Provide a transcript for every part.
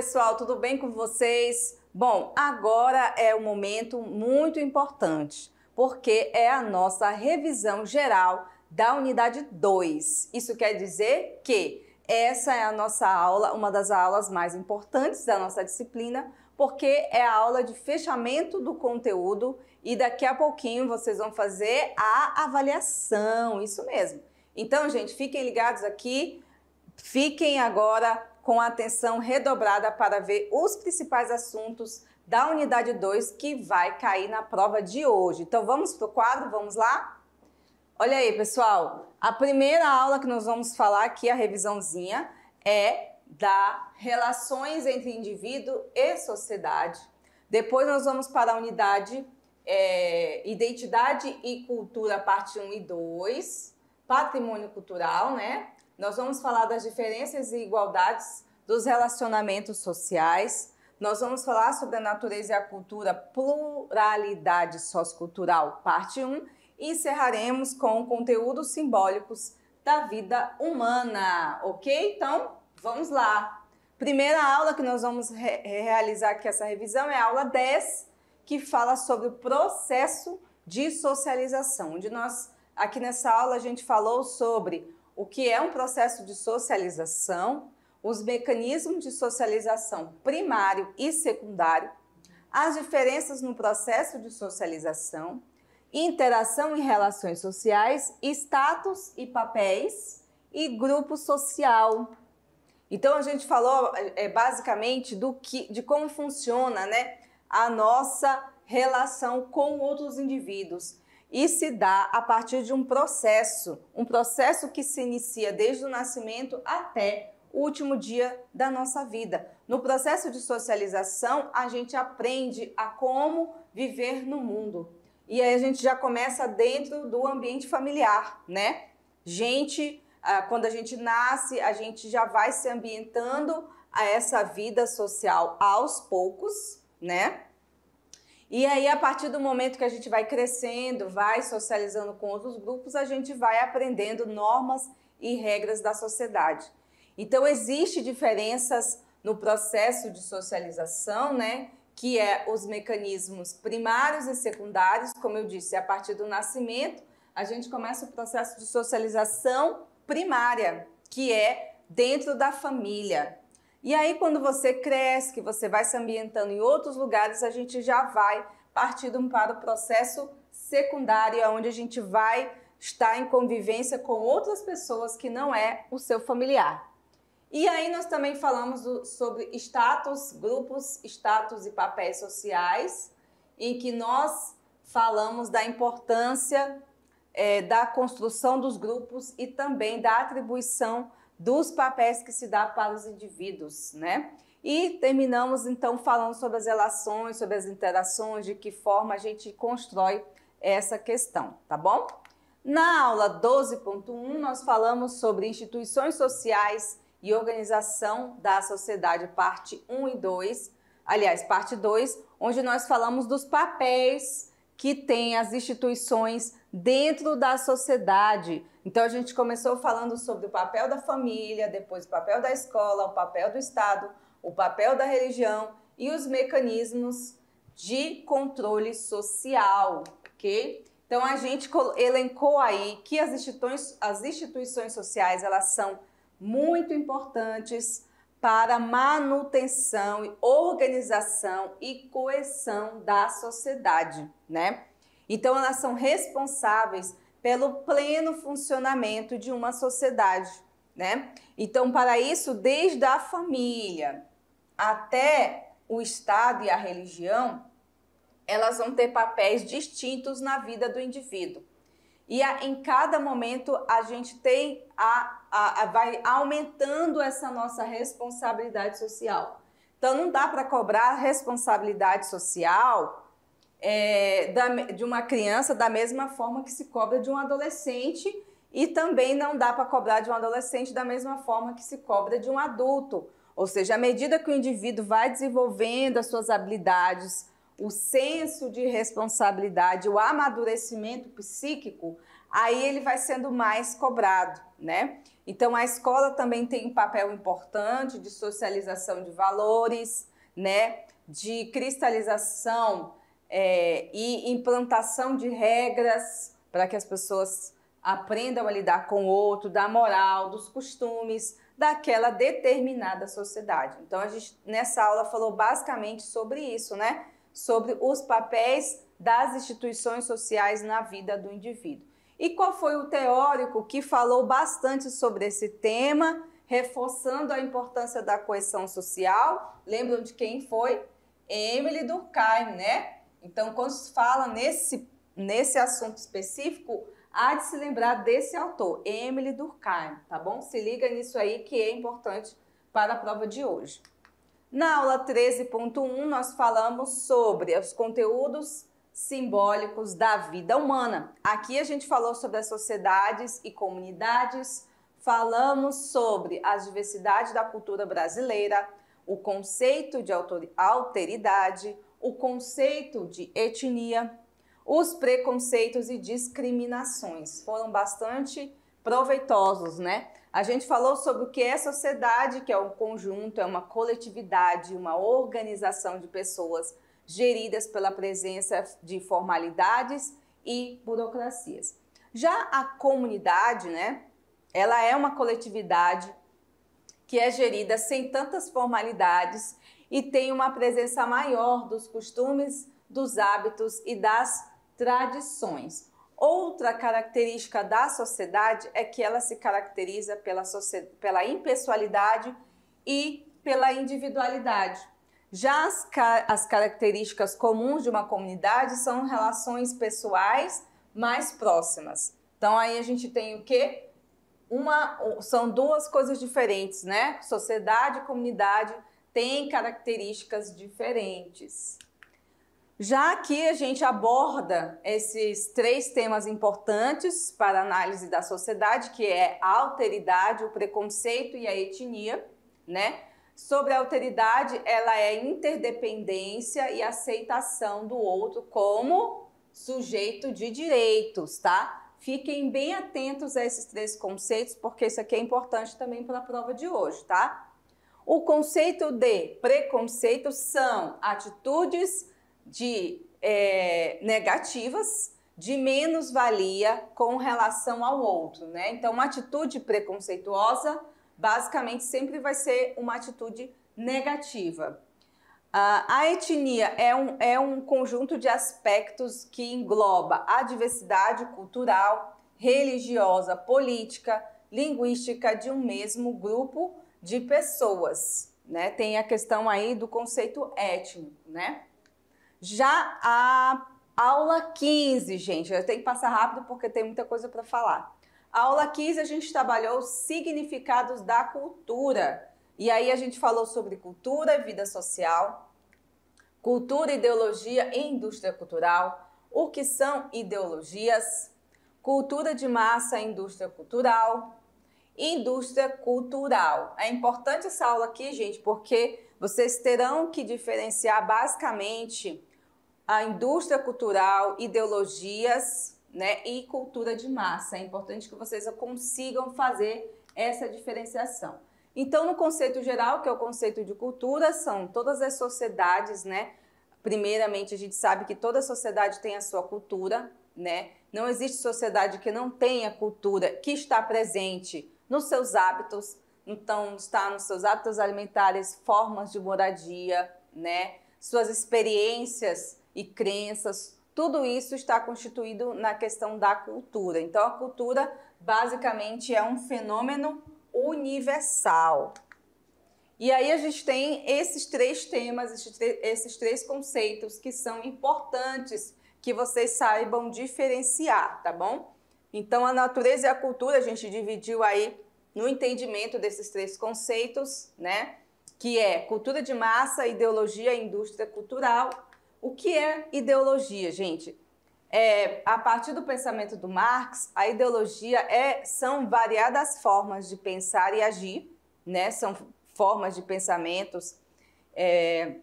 pessoal, tudo bem com vocês? Bom, agora é um momento muito importante, porque é a nossa revisão geral da unidade 2. Isso quer dizer que essa é a nossa aula, uma das aulas mais importantes da nossa disciplina, porque é a aula de fechamento do conteúdo e daqui a pouquinho vocês vão fazer a avaliação, isso mesmo. Então, gente, fiquem ligados aqui, fiquem agora com atenção redobrada para ver os principais assuntos da unidade 2 que vai cair na prova de hoje. Então vamos para o quadro, vamos lá? Olha aí, pessoal, a primeira aula que nós vamos falar aqui, a revisãozinha, é da relações entre indivíduo e sociedade. Depois nós vamos para a unidade é, identidade e cultura, parte 1 e 2, patrimônio cultural, né? Nós vamos falar das diferenças e igualdades dos relacionamentos sociais. Nós vamos falar sobre a natureza e a cultura, pluralidade sociocultural, parte 1, e encerraremos com conteúdos simbólicos da vida humana, ok? Então, vamos lá. Primeira aula que nós vamos re realizar aqui essa revisão é a aula 10, que fala sobre o processo de socialização, onde nós aqui nessa aula a gente falou sobre o que é um processo de socialização, os mecanismos de socialização primário e secundário, as diferenças no processo de socialização, interação e relações sociais, status e papéis e grupo social. Então a gente falou é, basicamente do que, de como funciona, né, a nossa relação com outros indivíduos, e se dá a partir de um processo, um processo que se inicia desde o nascimento até o último dia da nossa vida. No processo de socialização, a gente aprende a como viver no mundo. E aí a gente já começa dentro do ambiente familiar, né? Gente, ah, quando a gente nasce, a gente já vai se ambientando a essa vida social aos poucos, né? E aí, a partir do momento que a gente vai crescendo, vai socializando com outros grupos, a gente vai aprendendo normas e regras da sociedade. Então, existem diferenças no processo de socialização, né? Que é os mecanismos primários e secundários, como eu disse, a partir do nascimento, a gente começa o processo de socialização primária, que é dentro da família, e aí, quando você cresce, que você vai se ambientando em outros lugares, a gente já vai partindo para o processo secundário, onde a gente vai estar em convivência com outras pessoas que não é o seu familiar. E aí nós também falamos do, sobre status, grupos, status e papéis sociais, em que nós falamos da importância é, da construção dos grupos e também da atribuição dos papéis que se dá para os indivíduos, né? E terminamos então falando sobre as relações, sobre as interações, de que forma a gente constrói essa questão, tá bom? Na aula 12.1, nós falamos sobre instituições sociais e organização da sociedade, parte 1 e 2, aliás, parte 2, onde nós falamos dos papéis que têm as instituições dentro da sociedade, então a gente começou falando sobre o papel da família, depois o papel da escola, o papel do Estado, o papel da religião e os mecanismos de controle social, ok? Então a gente elencou aí que as instituições, as instituições sociais elas são muito importantes para manutenção, organização e coesão da sociedade, né? Então elas são responsáveis pelo pleno funcionamento de uma sociedade, né? Então, para isso, desde a família até o Estado e a religião, elas vão ter papéis distintos na vida do indivíduo. E a, em cada momento a gente tem a, a, a vai aumentando essa nossa responsabilidade social. Então não dá para cobrar responsabilidade social é, da, de uma criança da mesma forma que se cobra de um adolescente e também não dá para cobrar de um adolescente da mesma forma que se cobra de um adulto. Ou seja, à medida que o indivíduo vai desenvolvendo as suas habilidades, o senso de responsabilidade, o amadurecimento psíquico, aí ele vai sendo mais cobrado, né? Então a escola também tem um papel importante de socialização de valores, né? De cristalização é, e implantação de regras para que as pessoas aprendam a lidar com o outro, da moral, dos costumes daquela determinada sociedade. Então a gente nessa aula falou basicamente sobre isso, né? Sobre os papéis das instituições sociais na vida do indivíduo. E qual foi o teórico que falou bastante sobre esse tema, reforçando a importância da coesão social? Lembram de quem foi? Emily Durkheim, né? Então, quando se fala nesse, nesse assunto específico, há de se lembrar desse autor, Emily Durkheim, tá bom? Se liga nisso aí que é importante para a prova de hoje. Na aula 13.1, nós falamos sobre os conteúdos simbólicos da vida humana. Aqui a gente falou sobre as sociedades e comunidades, falamos sobre a diversidade da cultura brasileira, o conceito de alteridade, o conceito de etnia, os preconceitos e discriminações. Foram bastante proveitosos, né? A gente falou sobre o que é sociedade, que é um conjunto, é uma coletividade, uma organização de pessoas geridas pela presença de formalidades e burocracias. Já a comunidade, né? Ela é uma coletividade que é gerida sem tantas formalidades e tem uma presença maior dos costumes, dos hábitos e das tradições. Outra característica da sociedade é que ela se caracteriza pela, pela impessoalidade e pela individualidade. Já as, ca as características comuns de uma comunidade são relações pessoais mais próximas. Então aí a gente tem o quê? Uma, são duas coisas diferentes, né? Sociedade e comunidade têm características diferentes. Já aqui a gente aborda esses três temas importantes para a análise da sociedade, que é a alteridade, o preconceito e a etnia, né? Sobre a alteridade, ela é interdependência e aceitação do outro como sujeito de direitos, tá? Fiquem bem atentos a esses três conceitos, porque isso aqui é importante também para a prova de hoje, tá? O conceito de preconceito são atitudes de é, negativas de menos-valia com relação ao outro, né? Então, uma atitude preconceituosa basicamente sempre vai ser uma atitude negativa. Uh, a etnia é um, é um conjunto de aspectos que engloba a diversidade cultural, religiosa, política, linguística de um mesmo grupo de pessoas, né? Tem a questão aí do conceito étnico, né? Já a aula 15, gente, eu tenho que passar rápido porque tem muita coisa para falar. A aula 15 a gente trabalhou os significados da cultura. E aí a gente falou sobre cultura e vida social, cultura, ideologia e indústria cultural, o que são ideologias, cultura de massa e indústria cultural, indústria cultural. É importante essa aula aqui, gente, porque vocês terão que diferenciar basicamente a indústria cultural, ideologias, né, e cultura de massa. É importante que vocês consigam fazer essa diferenciação. Então, no conceito geral, que é o conceito de cultura, são todas as sociedades, né? Primeiramente, a gente sabe que toda sociedade tem a sua cultura, né? Não existe sociedade que não tenha cultura, que está presente nos seus hábitos, então está nos seus hábitos alimentares, formas de moradia, né? Suas experiências e crenças, tudo isso está constituído na questão da cultura. Então a cultura basicamente é um fenômeno universal. E aí a gente tem esses três temas, esses três conceitos que são importantes que vocês saibam diferenciar, tá bom? Então, a natureza e a cultura a gente dividiu aí no entendimento desses três conceitos, né? Que é cultura de massa, ideologia e indústria cultural. O que é ideologia, gente? É, a partir do pensamento do Marx, a ideologia é, são variadas formas de pensar e agir, né? São formas de pensamentos é,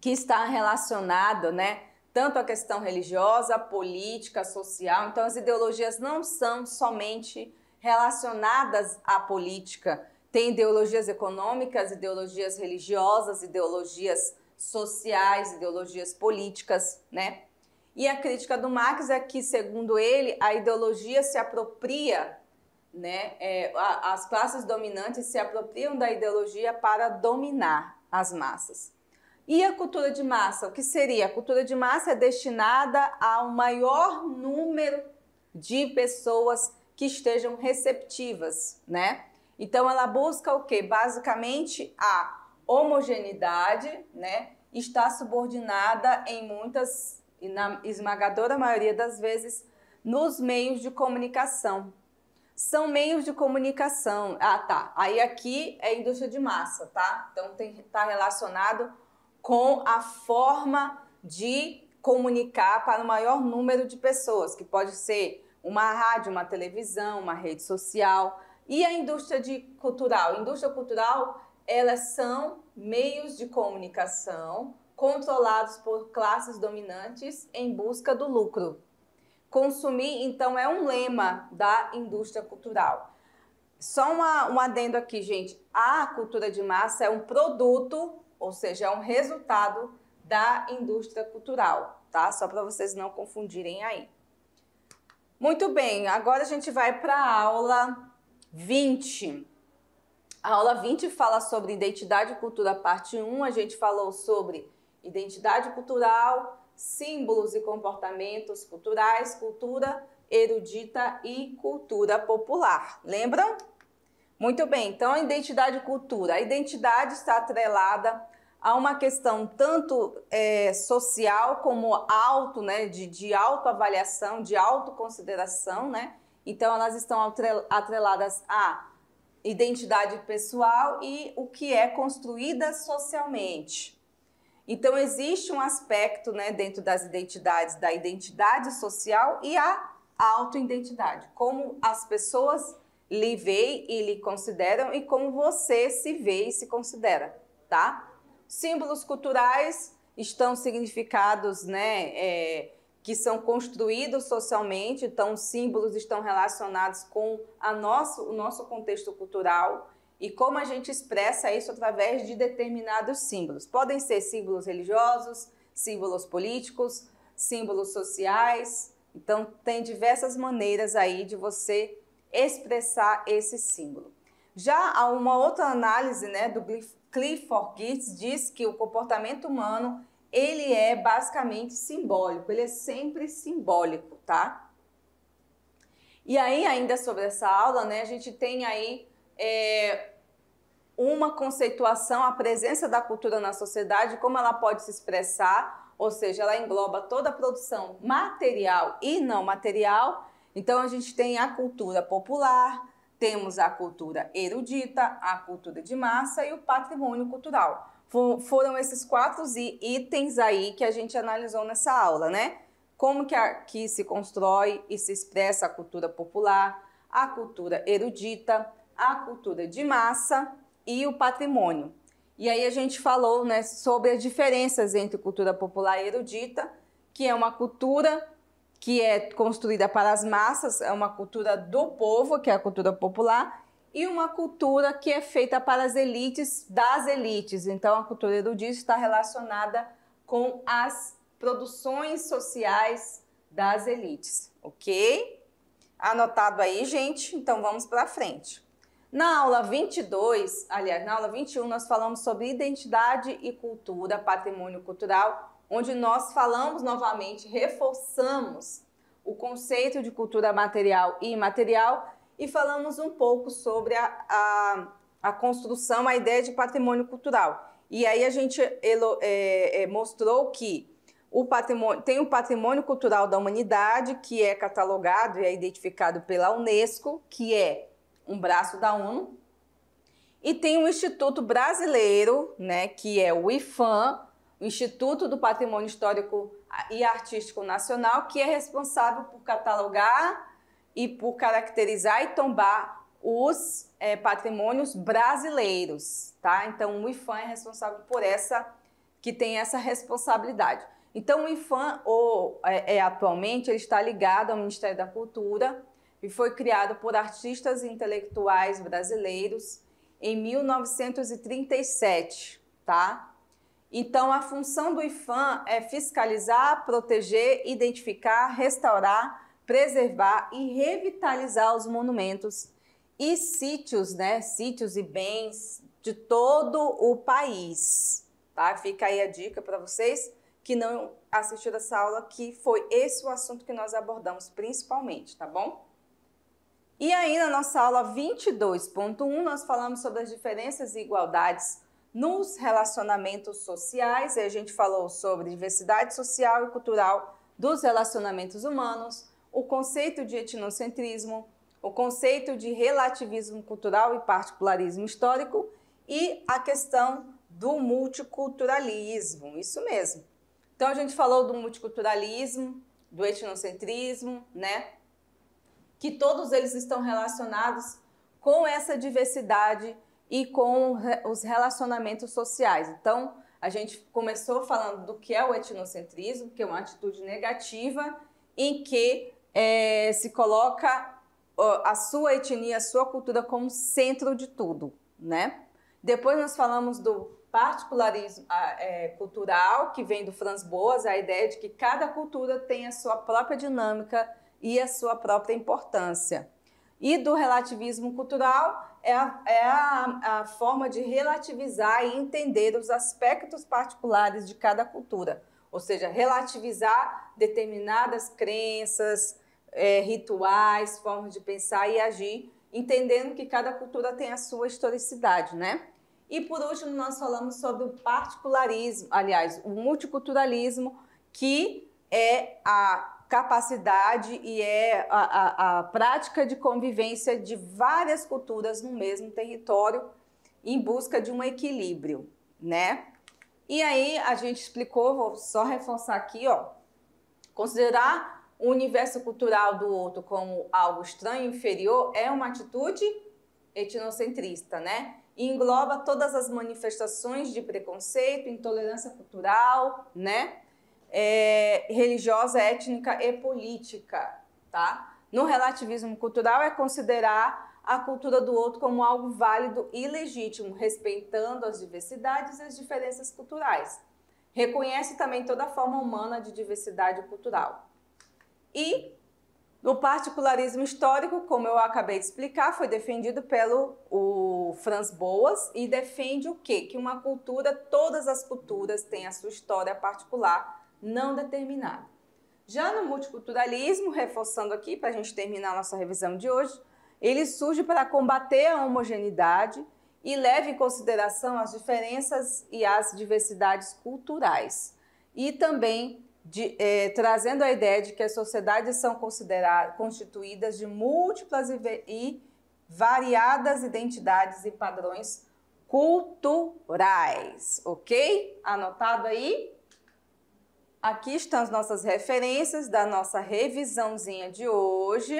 que está relacionado, né? tanto a questão religiosa, política, social. Então, as ideologias não são somente relacionadas à política. Tem ideologias econômicas, ideologias religiosas, ideologias sociais, ideologias políticas, né? E a crítica do Marx é que, segundo ele, a ideologia se apropria, né? É, as classes dominantes se apropriam da ideologia para dominar as massas. E a cultura de massa? O que seria? A cultura de massa é destinada ao maior número de pessoas que estejam receptivas, né? Então ela busca o que? Basicamente a homogeneidade, né? Está subordinada em muitas, e na esmagadora maioria das vezes, nos meios de comunicação. São meios de comunicação. Ah, tá. Aí aqui é indústria de massa, tá? Então está relacionado com a forma de comunicar para o maior número de pessoas, que pode ser uma rádio, uma televisão, uma rede social. E a indústria de cultural? A indústria cultural, elas são meios de comunicação controlados por classes dominantes em busca do lucro. Consumir, então, é um lema da indústria cultural. Só uma, um adendo aqui, gente. A cultura de massa é um produto ou seja, é um resultado da indústria cultural, tá? Só para vocês não confundirem aí. Muito bem, agora a gente vai para a aula 20. A aula 20 fala sobre identidade e cultura, parte 1. A gente falou sobre identidade cultural, símbolos e comportamentos culturais, cultura erudita e cultura popular. Lembram? Muito bem, então a identidade e cultura. A identidade está atrelada a uma questão tanto é, social como alto, né, de, de autoavaliação, de autoconsideração, né? Então elas estão atreladas à identidade pessoal e o que é construída socialmente. Então existe um aspecto, né, dentro das identidades, da identidade social e a autoidentidade, como as pessoas lhe veem e lhe consideram e como você se vê e se considera, tá? símbolos culturais estão significados, né, é, que são construídos socialmente, então símbolos estão relacionados com a nosso, o nosso contexto cultural e como a gente expressa isso através de determinados símbolos. Podem ser símbolos religiosos, símbolos políticos, símbolos sociais. Então tem diversas maneiras aí de você expressar esse símbolo. Já há uma outra análise né, do Clifford Geertz diz que o comportamento humano ele é basicamente simbólico, ele é sempre simbólico, tá? E aí ainda sobre essa aula, né, a gente tem aí é, uma conceituação, a presença da cultura na sociedade, como ela pode se expressar, ou seja, ela engloba toda a produção material e não material. Então a gente tem a cultura popular, temos a cultura erudita, a cultura de massa e o patrimônio cultural. Foram esses quatro itens aí que a gente analisou nessa aula, né? Como que, aqui que se constrói e se expressa a cultura popular, a cultura erudita, a cultura de massa e o patrimônio. E aí a gente falou né, sobre as diferenças entre cultura popular e erudita, que é uma cultura que é construída para as massas, é uma cultura do povo, que é a cultura popular, e uma cultura que é feita para as elites das elites. Então, a cultura erudita está relacionada com as produções sociais das elites, ok? Anotado aí, gente? Então, vamos para frente. Na aula 22, aliás, na aula 21, nós falamos sobre identidade e cultura, patrimônio cultural onde nós falamos novamente, reforçamos o conceito de cultura material e imaterial e falamos um pouco sobre a, a, a construção, a ideia de patrimônio cultural. E aí a gente elo, é, é, mostrou que o tem o patrimônio cultural da humanidade, que é catalogado e é identificado pela Unesco, que é um braço da ONU, e tem o Instituto Brasileiro, né, que é o IFAM, Instituto do Patrimônio Histórico e Artístico Nacional, que é responsável por catalogar e por caracterizar e tombar os é, patrimônios brasileiros, tá? Então, o IFAM é responsável por essa, que tem essa responsabilidade. Então, o IFAM, ou, é, eh, é, atualmente, ele está ligado ao Ministério da Cultura e foi criado por artistas e intelectuais brasileiros em 1937, tá? Então, a função do IFAM é fiscalizar, proteger, identificar, restaurar, preservar e revitalizar os monumentos e sítios, né? Sítios e bens de todo o país. Tá? Fica aí a dica para vocês que não assistiram essa aula, que foi esse o assunto que nós abordamos principalmente, tá bom? E aí, na nossa aula 22.1, nós falamos sobre as diferenças e igualdades nos relacionamentos sociais, e a gente falou sobre diversidade social e cultural dos relacionamentos humanos, o conceito de etnocentrismo, o conceito de relativismo cultural e particularismo histórico e a questão do multiculturalismo, isso mesmo. Então a gente falou do multiculturalismo, do etnocentrismo, né? Que todos eles estão relacionados com essa diversidade e com os relacionamentos sociais. Então, a gente começou falando do que é o etnocentrismo, que é uma atitude negativa em que é, se coloca a sua etnia, a sua cultura como centro de tudo, né? Depois nós falamos do particularismo é, cultural, que vem do Franz Boas, a ideia de que cada cultura tem a sua própria dinâmica e a sua própria importância. E do relativismo cultural, é, a, é a, a forma de relativizar e entender os aspectos particulares de cada cultura, ou seja, relativizar determinadas crenças, é, rituais, formas de pensar e agir, entendendo que cada cultura tem a sua historicidade, né? E por último, nós falamos sobre o particularismo, aliás, o multiculturalismo, que é a capacidade e é a, a, a prática de convivência de várias culturas no mesmo território em busca de um equilíbrio, né? E aí a gente explicou, vou só reforçar aqui, ó, considerar o universo cultural do outro como algo estranho, inferior, é uma atitude etnocentrista, né? E engloba todas as manifestações de preconceito, intolerância cultural, né? é, religiosa, étnica e política, tá? No relativismo cultural é considerar a cultura do outro como algo válido e legítimo, respeitando as diversidades e as diferenças culturais. Reconhece também toda forma humana de diversidade cultural. E no particularismo histórico, como eu acabei de explicar, foi defendido pelo o Franz Boas e defende o quê? Que uma cultura, todas as culturas têm a sua história particular, não determinado. Já no multiculturalismo, reforçando aqui para a gente terminar a nossa revisão de hoje, ele surge para combater a homogeneidade e leva em consideração as diferenças e as diversidades culturais. E também de, é, trazendo a ideia de que as sociedades são consideradas, constituídas de múltiplas e, e variadas identidades e padrões culturais, ok? Anotado aí? Aqui estão as nossas referências da nossa revisãozinha de hoje,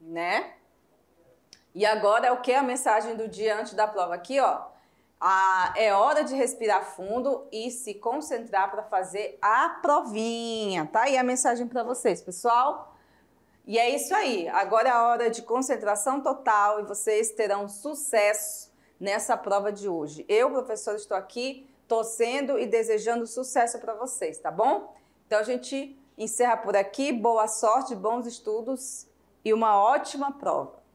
né? E agora é o que é a mensagem do dia antes da prova aqui, ó. Ah, é hora de respirar fundo e se concentrar para fazer a provinha, tá? E a mensagem para vocês, pessoal. E é isso aí. Agora é a hora de concentração total e vocês terão sucesso nessa prova de hoje. Eu, professora, estou aqui torcendo e desejando sucesso para vocês, tá bom? Então a gente encerra por aqui. Boa sorte, bons estudos e uma ótima prova.